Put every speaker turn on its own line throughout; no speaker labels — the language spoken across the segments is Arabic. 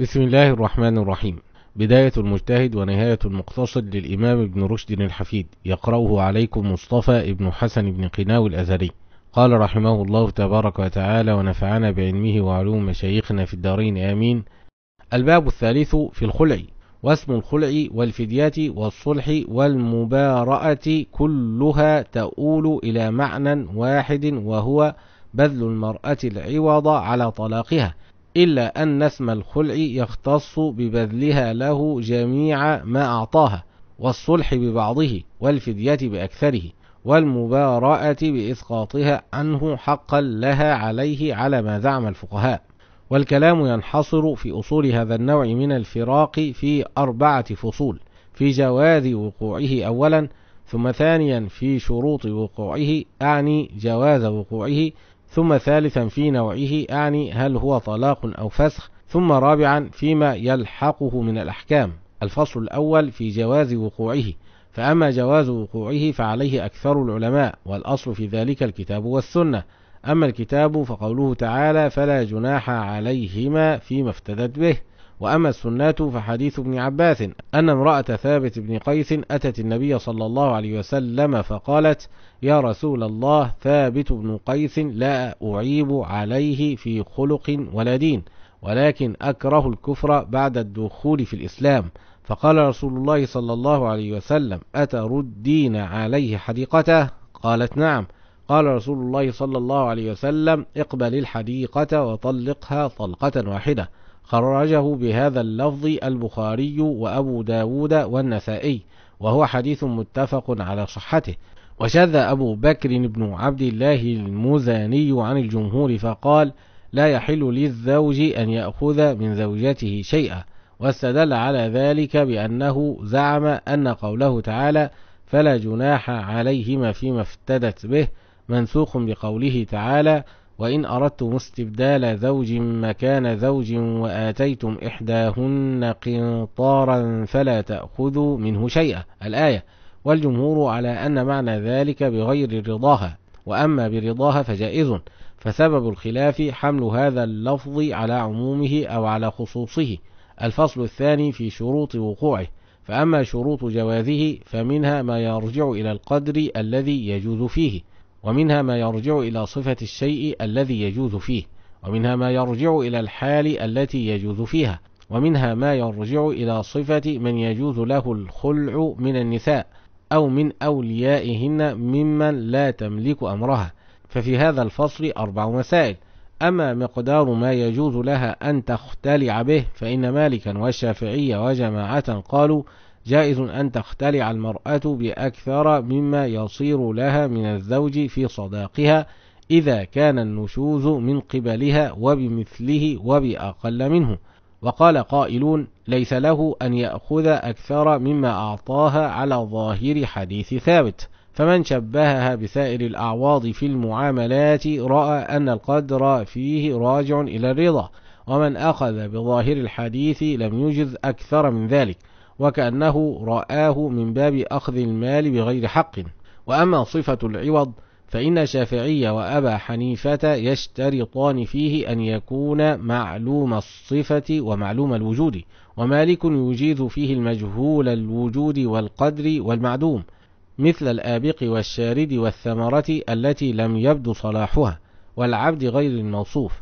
بسم الله الرحمن الرحيم بداية المجتهد ونهاية المقتصد للإمام ابن رشد الحفيد يقرأه عليكم مصطفى ابن حسن بن قناو الأزري قال رحمه الله تبارك وتعالى ونفعنا بعلمه وعلوم مشايخنا في الدارين آمين الباب الثالث في الخلع واسم الخلع والفدية والصلح والمبارأة كلها تؤول إلى معنى واحد وهو بذل المرأة العوض على طلاقها إلا أن اسم الخلع يختص ببذلها له جميع ما أعطاها والصلح ببعضه والفدية بأكثره والمبارأة بإسقاطها عنه حقا لها عليه على ما زعم الفقهاء والكلام ينحصر في أصول هذا النوع من الفراق في أربعة فصول في جواز وقوعه أولا ثم ثانيا في شروط وقوعه أعني جواز وقوعه ثم ثالثا في نوعه أعني هل هو طلاق أو فسخ ثم رابعا فيما يلحقه من الأحكام الفصل الأول في جواز وقوعه فأما جواز وقوعه فعليه أكثر العلماء والأصل في ذلك الكتاب والسنة أما الكتاب فقوله تعالى فلا جناح عليهما فيما افتدت به وأما السنة فحديث ابن عباس أن امرأة ثابت بن قيس أتت النبي صلى الله عليه وسلم فقالت يا رسول الله ثابت بن قيس لا أعيب عليه في خلق ولا دين ولكن أكره الكفر بعد الدخول في الإسلام فقال رسول الله صلى الله عليه وسلم أتردين عليه حديقته قالت نعم قال رسول الله صلى الله عليه وسلم اقبل الحديقة وطلقها طلقة واحدة خرجه بهذا اللفظ البخاري وأبو داود والنسائي وهو حديث متفق على صحته وشذ أبو بكر بن عبد الله المزاني عن الجمهور فقال لا يحل للزوج أن يأخذ من زوجته شيئا واستدل على ذلك بأنه زعم أن قوله تعالى فلا جناح عليهما فيما افتدت به منسوخ بقوله تعالى وإن أردتم استبدال زوج مكان زوج وآتيتم إحداهن قنطارا فلا تأخذوا منه شيئا الآية والجمهور على أن معنى ذلك بغير رضاها وأما برضاها فجائز فسبب الخلاف حمل هذا اللفظ على عمومه أو على خصوصه الفصل الثاني في شروط وقوعه فأما شروط جوازه فمنها ما يرجع إلى القدر الذي يجوز فيه ومنها ما يرجع إلى صفة الشيء الذي يجوز فيه ومنها ما يرجع إلى الحال التي يجوز فيها ومنها ما يرجع إلى صفة من يجوز له الخلع من النساء أو من أوليائهن ممن لا تملك أمرها ففي هذا الفصل أربع مسائل أما مقدار ما يجوز لها أن تختلع به فإن مالكا والشافعية وجماعة قالوا جائز أن تختلع المرأة بأكثر مما يصير لها من الزوج في صداقها إذا كان النشوز من قبلها وبمثله وبأقل منه وقال قائلون ليس له أن يأخذ أكثر مما أعطاها على ظاهر حديث ثابت فمن شبهها بسائر الأعواض في المعاملات رأى أن القدر فيه راجع إلى الرضا ومن أخذ بظاهر الحديث لم يجز أكثر من ذلك وكأنه رآه من باب أخذ المال بغير حق وأما صفة العوض فإن شافعي وأبا حنيفة يشترطان فيه أن يكون معلوم الصفة ومعلوم الوجود ومالك يجيز فيه المجهول الوجود والقدر والمعدوم مثل الآبق والشارد والثمرة التي لم يبدو صلاحها والعبد غير الموصوف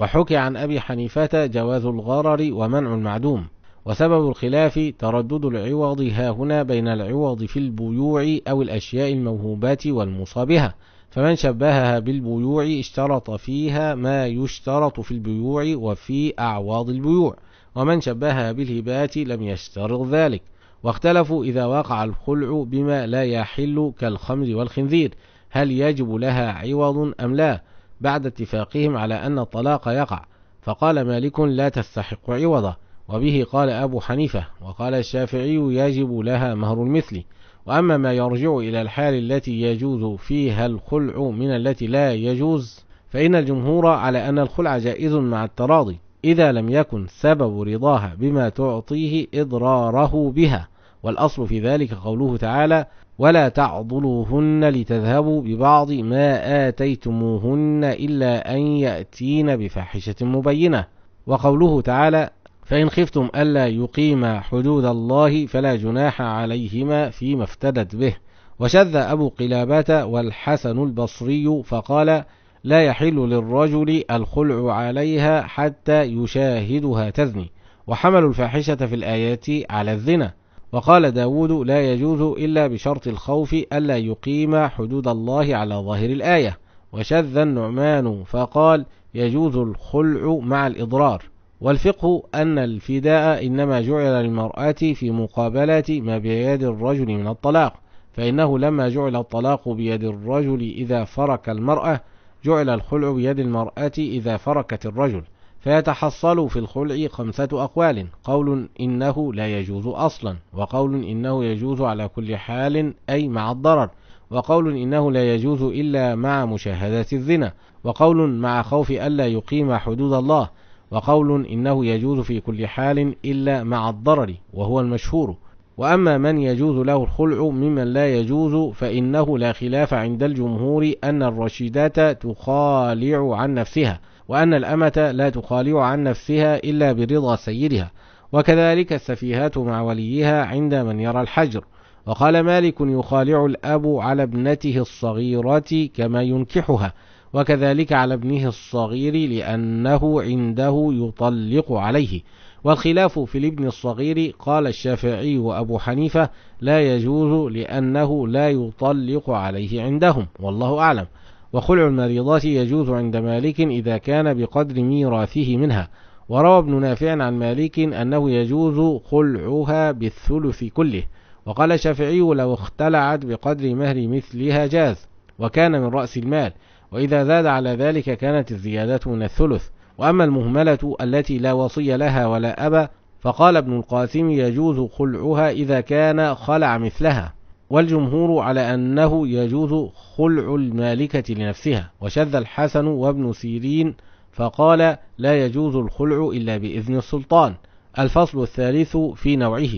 وحكي عن أبي حنيفة جواز الغرر ومنع المعدوم وسبب الخلاف تردد العوض ها هنا بين العوض في البيوع أو الأشياء الموهوبات والمصابها فمن شبهها بالبيوع اشترط فيها ما يشترط في البيوع وفي أعواض البيوع ومن شبهها بالهبات لم يشترط ذلك واختلفوا إذا وقع الخلع بما لا يحل كالخمر والخنزير هل يجب لها عوض أم لا بعد اتفاقهم على أن الطلاق يقع فقال مالك لا تستحق عوضه وبه قال أبو حنيفة وقال الشافعي يجب لها مهر المثل وأما ما يرجع إلى الحال التي يجوز فيها الخلع من التي لا يجوز فإن الجمهور على أن الخلع جائز مع التراضي إذا لم يكن سبب رضاها بما تعطيه إضراره بها والأصل في ذلك قوله تعالى ولا تعضلوهن لتذهبوا ببعض ما آتيتموهن إلا أن يأتين بفاحشة مبينة وقوله تعالى فإن خفتم ألا يقيما حدود الله فلا جناح عليهما فيما افتدت به وشذ أبو قلابة والحسن البصري فقال لا يحل للرجل الخلع عليها حتى يشاهدها تزني وحملوا الفاحشة في الآيات على الزنا وقال داود لا يجوز إلا بشرط الخوف ألا يقيم حدود الله على ظاهر الآية وشذ النعمان فقال يجوز الخلع مع الإضرار والفقه أن الفداء إنما جعل للمرأة في مقابلة ما بيد الرجل من الطلاق فإنه لما جعل الطلاق بيد الرجل إذا فرك المرأة جعل الخلع بيد المرأة إذا فركت الرجل فيتحصل في الخلع خمسة أقوال قول إنه لا يجوز أصلا وقول إنه يجوز على كل حال أي مع الضرر وقول إنه لا يجوز إلا مع مشاهدة الزنا وقول مع خوف ألا يقيم حدود الله وقول إنه يجوز في كل حال إلا مع الضرر وهو المشهور وأما من يجوز له الخلع ممن لا يجوز فإنه لا خلاف عند الجمهور أن الرشيدات تخالع عن نفسها وأن الأمة لا تخالع عن نفسها إلا برضا سيدها وكذلك السفيهات مع وليها عند من يرى الحجر وقال مالك يخالع الأب على ابنته الصغيرة كما ينكحها وكذلك على ابنه الصغير لأنه عنده يطلق عليه والخلاف في الابن الصغير قال الشافعي وأبو حنيفة لا يجوز لأنه لا يطلق عليه عندهم والله أعلم وخلع المريضات يجوز عند مالك إذا كان بقدر ميراثه منها وروى ابن نافع عن مالك أنه يجوز خلعها بالثلث كله وقال الشافعي لو اختلعت بقدر مهر مثلها جاز وكان من رأس المال وإذا زاد على ذلك كانت الزيادة من الثلث وأما المهملة التي لا وصي لها ولا أبى فقال ابن القاسم يجوز خلعها إذا كان خلع مثلها والجمهور على أنه يجوز خلع المالكة لنفسها وشذ الحسن وابن سيرين فقال لا يجوز الخلع إلا بإذن السلطان الفصل الثالث في نوعه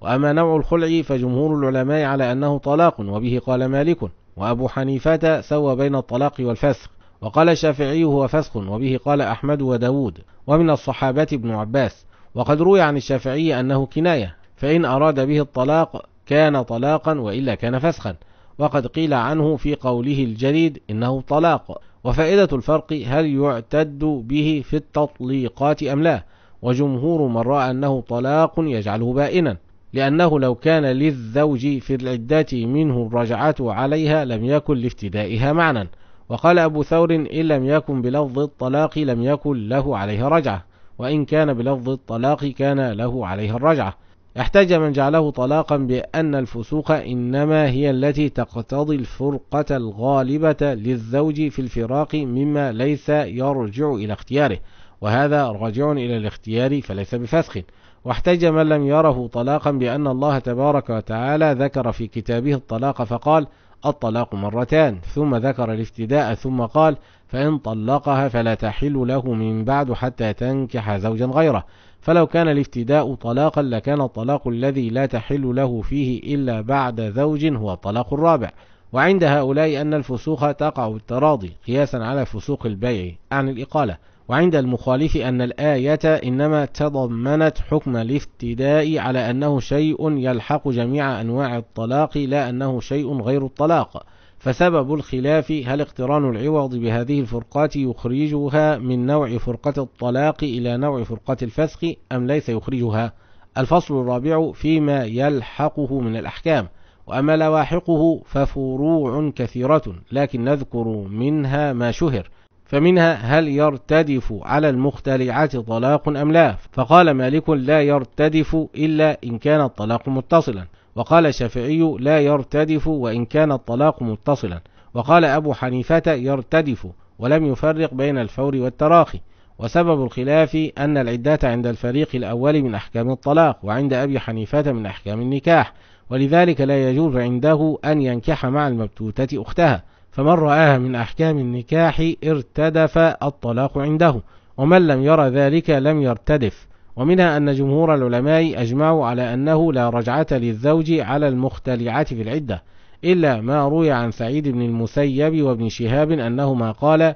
وأما نوع الخلع فجمهور العلماء على أنه طلاق وبه قال مالك وأبو حنيفة سوى بين الطلاق والفسخ وقال الشافعي هو فسخ وبه قال أحمد وداود ومن الصحابة ابن عباس وقد روي عن الشافعي أنه كناية فإن أراد به الطلاق كان طلاقا وإلا كان فسخا وقد قيل عنه في قوله الجديد إنه طلاق وفائدة الفرق هل يعتد به في التطليقات أم لا وجمهور من رأى أنه طلاق يجعله بائنا لأنه لو كان للزوج في العدة منه الرجعة عليها لم يكن لافتدائها معنى وقال أبو ثور إن لم يكن بلفظ الطلاق لم يكن له عليها رجعة وإن كان بلفظ الطلاق كان له عليها الرجعة احتج من جعله طلاقا بأن الفسوق إنما هي التي تقتضي الفرقة الغالبة للزوج في الفراق مما ليس يرجع إلى اختياره وهذا راجع إلى الاختيار فليس بفسخ واحتج من لم يره طلاقا بأن الله تبارك وتعالى ذكر في كتابه الطلاق فقال الطلاق مرتان ثم ذكر الافتداء ثم قال فإن طلقها فلا تحل له من بعد حتى تنكح زوجا غيره فلو كان الافتداء طلاقا لكان الطلاق الذي لا تحل له فيه إلا بعد زوج هو الطلاق الرابع وعند هؤلاء أن الفسوخ تقع التراضي قياسا على فسوق البيع عن الإقالة وعند المخالف أن الآية إنما تضمنت حكم الافتداء على أنه شيء يلحق جميع أنواع الطلاق لا أنه شيء غير الطلاق فسبب الخلاف هل اقتران العوض بهذه الفرقات يخرجها من نوع فرقة الطلاق إلى نوع فرقة الفسخ أم ليس يخرجها الفصل الرابع فيما يلحقه من الأحكام وأما لواحقه ففروع كثيرة لكن نذكر منها ما شهر فمنها هل يرتدف على المختلعات طلاق أم لا فقال مالك لا يرتدف إلا إن كان الطلاق متصلا وقال الشافعي لا يرتدف وإن كان الطلاق متصلا وقال أبو حنيفة يرتدف ولم يفرق بين الفور والتراخي وسبب الخلاف أن العدة عند الفريق الأول من أحكام الطلاق وعند أبي حنيفة من أحكام النكاح ولذلك لا يجوز عنده أن ينكح مع المبتوتة أختها فمن رآها من أحكام النكاح ارتدف الطلاق عنده ومن لم يرى ذلك لم يرتدف ومنها أن جمهور العلماء أجمعوا على أنه لا رجعة للزوج على المختلعات في العدة إلا ما روي عن سعيد بن المسيب وابن شهاب أنهما قال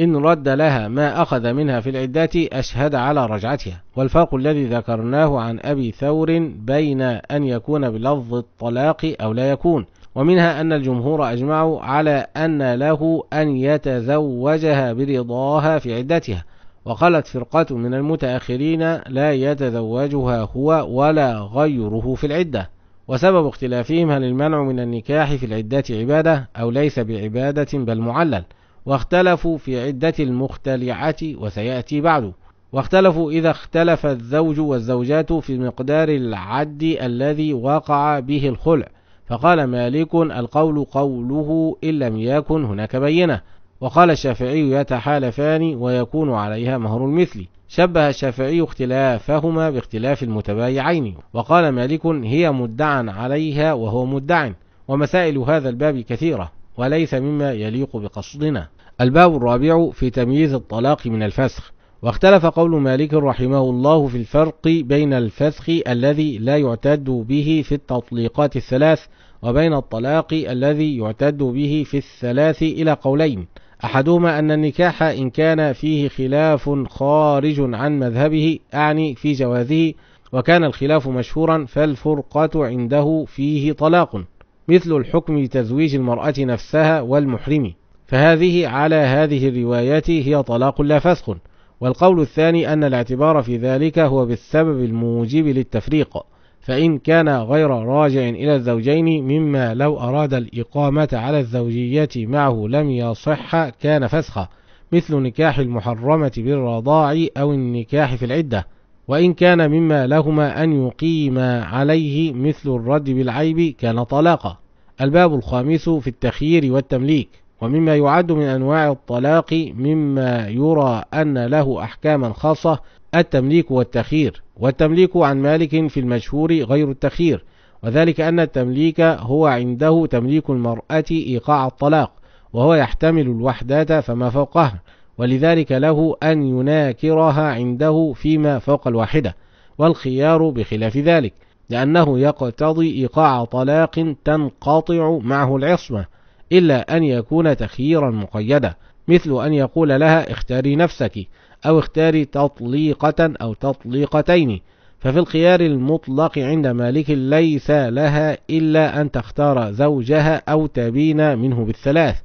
إن رد لها ما أخذ منها في العدة أشهد على رجعتها والفرق الذي ذكرناه عن أبي ثور بين أن يكون بلفظ الطلاق أو لا يكون ومنها أن الجمهور أجمعوا على أن له أن يتزوجها برضاها في عدتها وقالت فرقة من المتأخرين لا يتزوجها هو ولا غيره في العدة وسبب اختلافهم هل المنع من النكاح في العدة عبادة أو ليس بعبادة بل معلل واختلفوا في عدة المختلعة وسيأتي بعده واختلفوا إذا اختلف الزوج والزوجات في مقدار العد الذي وقع به الخلع فقال مالك القول قوله إن لم يكن هناك بينة وقال الشافعي يتحالفان ويكون عليها مهر المثل شبه الشافعي اختلافهما باختلاف المتبايعين وقال مالك هي مدعى عليها وهو مدع ومسائل هذا الباب كثيرة وليس مما يليق بقصدنا الباب الرابع في تمييز الطلاق من الفسخ واختلف قول مالك رحمه الله في الفرق بين الفسخ الذي لا يعتد به في التطليقات الثلاث وبين الطلاق الذي يعتد به في الثلاث إلى قولين أحدهما أن النكاح إن كان فيه خلاف خارج عن مذهبه أعني في جوازه وكان الخلاف مشهورا فالفرقة عنده فيه طلاق مثل الحكم بتزويج المرأة نفسها والمحرم فهذه على هذه الروايات هي طلاق لا فسخ والقول الثاني أن الاعتبار في ذلك هو بالسبب الموجب للتفريق فإن كان غير راجع إلى الزوجين مما لو أراد الإقامة على الزوجية معه لم يصح كان فسخا مثل نكاح المحرمة بالرضاع أو النكاح في العدة وإن كان مما لهما أن يقيما عليه مثل الرد بالعيب كان طلاقا الباب الخامس في التخيير والتمليك ومما يعد من أنواع الطلاق مما يرى أن له أحكاما خاصة التمليك والتخير والتمليك عن مالك في المشهور غير التخير وذلك أن التمليك هو عنده تمليك المرأة إيقاع الطلاق وهو يحتمل الوحدات فما فوقها ولذلك له أن يناكرها عنده فيما فوق الواحدة والخيار بخلاف ذلك لأنه يقتضي إيقاع طلاق تنقطع معه العصمة إلا أن يكون تخييرا مقيدا مثل أن يقول لها اختاري نفسك أو اختاري تطليقة أو تطليقتين ففي الخيار المطلق عند مالك ليس لها إلا أن تختار زوجها أو تبين منه بالثلاث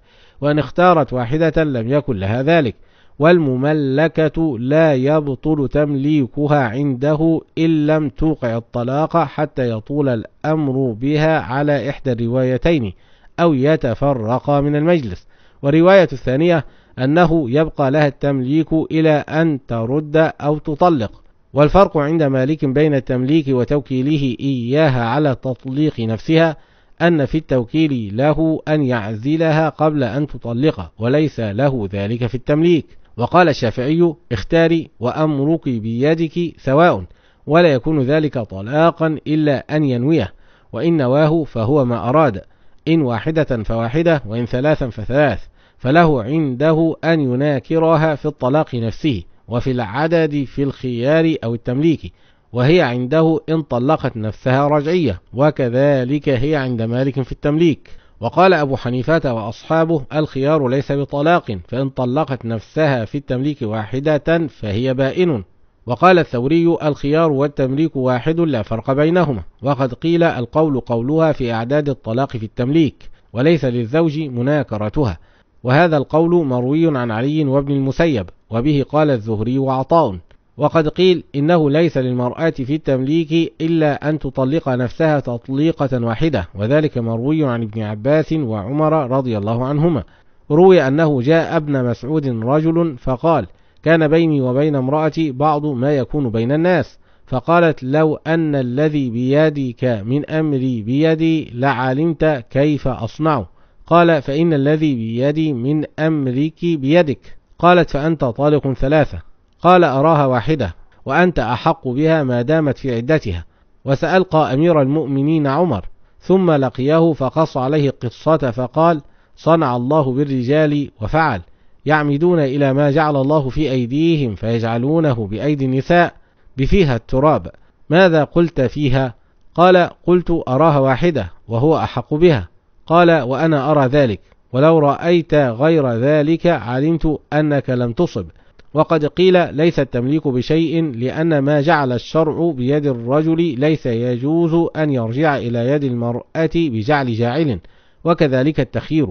وأن اختارت واحدة لم يكن لها ذلك والمملكة لا يبطل تمليكها عنده إن لم توقع الطلاق حتى يطول الأمر بها على إحدى الروايتين أو يتفرق من المجلس ورواية الثانية أنه يبقى لها التمليك إلى أن ترد أو تطلق والفرق عند مالك بين التمليك وتوكيله إياها على تطليق نفسها أن في التوكيل له أن يعزلها قبل أن تطلق وليس له ذلك في التمليك وقال الشافعي اختاري وأمرك بيدك سواء ولا يكون ذلك طلاقا إلا أن ينويه وإن نواه فهو ما أراد إن واحدة فواحدة وإن ثلاثا فثلاث فله عنده أن يناكرها في الطلاق نفسه وفي العدد في الخيار أو التمليك وهي عنده إن طلقت نفسها رجعية وكذلك هي عند مالك في التمليك وقال أبو حنيفة وأصحابه الخيار ليس بطلاق فإن طلقت نفسها في التمليك واحدة فهي بائن وقال الثوري الخيار والتمليك واحد لا فرق بينهما وقد قيل القول قولها في أعداد الطلاق في التمليك وليس للزوج مناكرتها وهذا القول مروي عن علي وابن المسيب وبه قال الزهري وعطاء وقد قيل إنه ليس للمرأة في التمليك إلا أن تطلق نفسها تطليقة واحدة وذلك مروي عن ابن عباس وعمر رضي الله عنهما روي أنه جاء ابن مسعود رجل فقال كان بيني وبين امرأتي بعض ما يكون بين الناس فقالت لو أن الذي بيدك من أمري بيدي لعلمت كيف أصنعه قال فإن الذي بيدي من أمرك بيدك قالت فأنت طالق ثلاثة قال أراها واحدة وأنت أحق بها ما دامت في عدتها وسألقى أمير المؤمنين عمر ثم لقيه فقص عليه قصة فقال صنع الله بالرجال وفعل يعمدون إلى ما جعل الله في أيديهم فيجعلونه بأيدي النساء بفيها التراب ماذا قلت فيها؟ قال قلت أراها واحدة وهو أحق بها قال وأنا أرى ذلك ولو رأيت غير ذلك علمت أنك لم تصب وقد قيل ليس التمليك بشيء لأن ما جعل الشرع بيد الرجل ليس يجوز أن يرجع إلى يد المرأة بجعل جاعل وكذلك التخير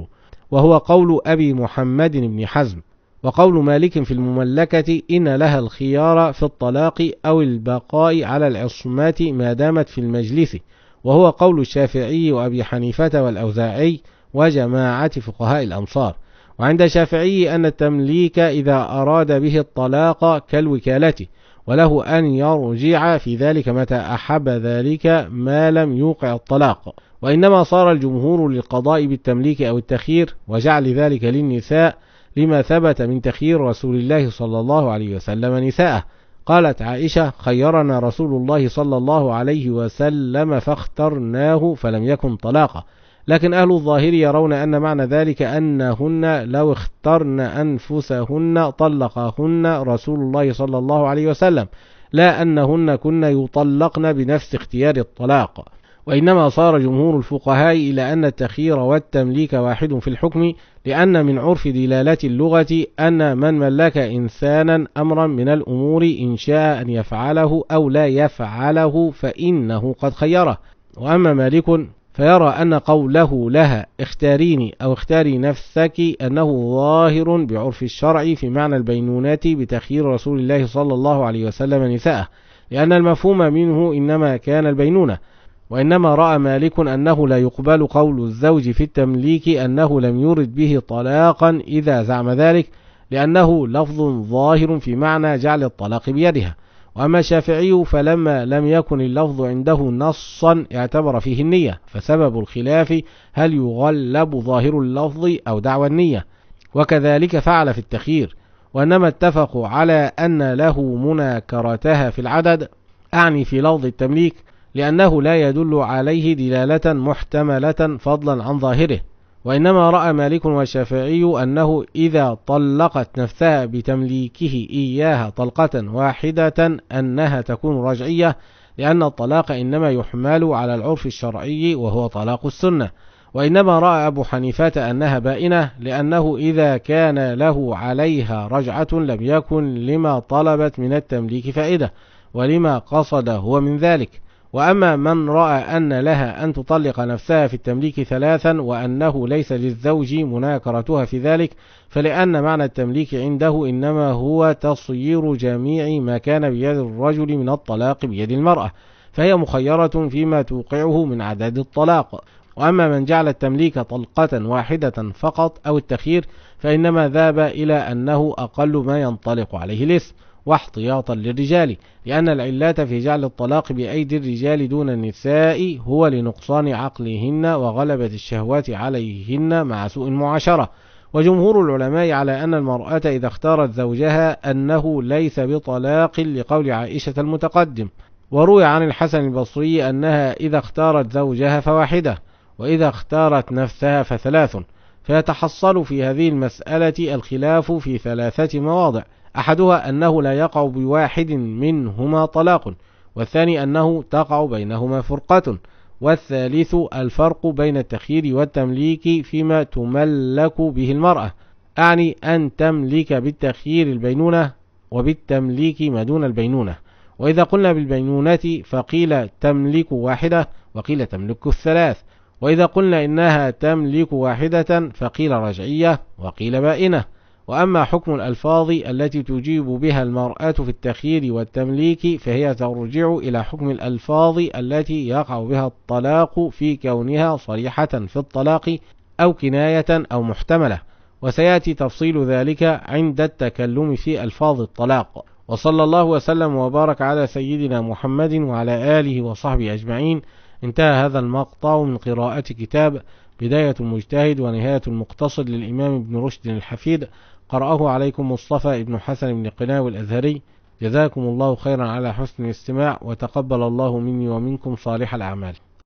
وهو قول أبي محمد بن حزم وقول مالك في المملكة إن لها الخيار في الطلاق أو البقاء على العصمة ما دامت في المجلس وهو قول الشافعي وأبي حنيفة والأوزاعي وجماعة فقهاء الأمصار وعند الشافعي أن التمليك إذا أراد به الطلاق كالوكالة وله أن يرجع في ذلك متى أحب ذلك ما لم يوقع الطلاق وإنما صار الجمهور للقضاء بالتمليك أو التخيير وجعل ذلك للنساء لما ثبت من تخيير رسول الله صلى الله عليه وسلم نساءه قالت عائشة خيرنا رسول الله صلى الله عليه وسلم فاخترناه فلم يكن طلاقا لكن أهل الظاهر يرون أن معنى ذلك أنهن لو اخترن أنفسهن طلقهن رسول الله صلى الله عليه وسلم لا أنهن كن يطلقن بنفس اختيار الطلاق وإنما صار جمهور الفقهاء إلى أن التخيير والتمليك واحد في الحكم لأن من عرف دلالة اللغة أن من ملك إنسانا أمرا من الأمور إن شاء أن يفعله أو لا يفعله فإنه قد خيره وأما مالك فيرى أن قوله لها اختاريني أو اختاري نفسك أنه ظاهر بعرف الشرع في معنى البينونات بتخيير رسول الله صلى الله عليه وسلم نساءه لأن المفهوم منه إنما كان البينونة وإنما رأى مالك أنه لا يقبل قول الزوج في التمليك أنه لم يرد به طلاقا إذا زعم ذلك لأنه لفظ ظاهر في معنى جعل الطلاق بيدها وأما الشافعي فلما لم يكن اللفظ عنده نصا اعتبر فيه النية فسبب الخلاف هل يغلب ظاهر اللفظ أو دعوى النية وكذلك فعل في التخير وإنما اتفقوا على أن له مناكرتها في العدد أعني في لفظ التمليك لأنه لا يدل عليه دلالة محتملة فضلا عن ظاهره وإنما رأى مالك والشافعي أنه إذا طلقت نفسها بتمليكه إياها طلقة واحدة أنها تكون رجعية لأن الطلاق إنما يحمل على العرف الشرعي وهو طلاق السنة وإنما رأى أبو حنيفة أنها بائنة لأنه إذا كان له عليها رجعة لم يكن لما طلبت من التمليك فائدة ولما قصد هو من ذلك وأما من رأى أن لها أن تطلق نفسها في التمليك ثلاثا وأنه ليس للزوج مناكرتها في ذلك فلأن معنى التمليك عنده إنما هو تصير جميع ما كان بيد الرجل من الطلاق بيد المرأة فهي مخيرة فيما توقعه من عدد الطلاق وأما من جعل التمليك طلقة واحدة فقط أو التخيير فإنما ذهب إلى أنه أقل ما ينطلق عليه الاسم واحتياطا للرجال لأن العلة في جعل الطلاق بأيدي الرجال دون النساء هو لنقصان عقلهن وغلبة الشهوات عليهن مع سوء المعاشرة وجمهور العلماء على أن المرأة إذا اختارت زوجها أنه ليس بطلاق لقول عائشة المتقدم وروي عن الحسن البصري أنها إذا اختارت زوجها فواحدة وإذا اختارت نفسها فثلاث فيتحصل في هذه المسألة الخلاف في ثلاثة مواضع أحدها أنه لا يقع بواحد منهما طلاق والثاني أنه تقع بينهما فرقة والثالث الفرق بين التخيير والتمليك فيما تملك به المرأة أعني أن تملك بالتخيير البينونة وبالتمليك ما دون البينونة وإذا قلنا بالبينونة فقيل تملك واحدة وقيل تملك الثلاث وإذا قلنا إنها تملك واحدة فقيل رجعية وقيل بائنة وأما حكم الألفاظ التي تجيب بها المرأة في التخيير والتمليك فهي ترجع إلى حكم الألفاظ التي يقع بها الطلاق في كونها صريحة في الطلاق أو كناية أو محتملة وسيأتي تفصيل ذلك عند التكلم في ألفاظ الطلاق وصلى الله وسلم وبارك على سيدنا محمد وعلى آله وصحبه أجمعين انتهى هذا المقطع من قراءة كتاب بداية المجتهد ونهاية المقتصد للإمام ابن رشد الحفيد قرأه عليكم مصطفى ابن حسن بن قناو الأزهري جزاكم الله خيرا على حسن الاستماع وتقبل الله مني ومنكم صالح الأعمال